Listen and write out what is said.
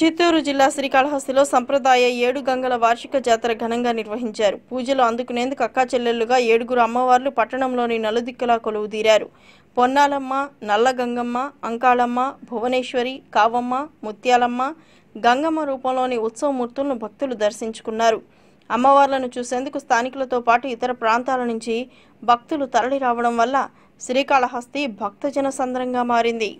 చిత్తూరు జిల్లా శ్రీకాళహస్తిలో సంప్రదాయ ఏడు గంగల వార్షిక జాతర ఘనంగా నిర్వహించారు పూజలు అందుకునేందుకు అక్కా చెల్లెళ్లుగా ఏడుగురు అమ్మవార్లు పట్టణంలోని నలుదిక్కులా తీరారు పొన్నాలమ్మ నల్లగంగమ్మ అంకాళమ్మ భువనేశ్వరి కావమ్మ ముత్యాలమ్మ గంగమ్మ రూపంలోని ఉత్సవమూర్తులను భక్తులు దర్శించుకున్నారు అమ్మవార్లను చూసేందుకు స్థానికులతో పాటు ఇతర ప్రాంతాల నుంచి భక్తులు తరలి రావడం వల్ల శ్రీకాళహస్తి భక్తజన సంద్రంగా మారింది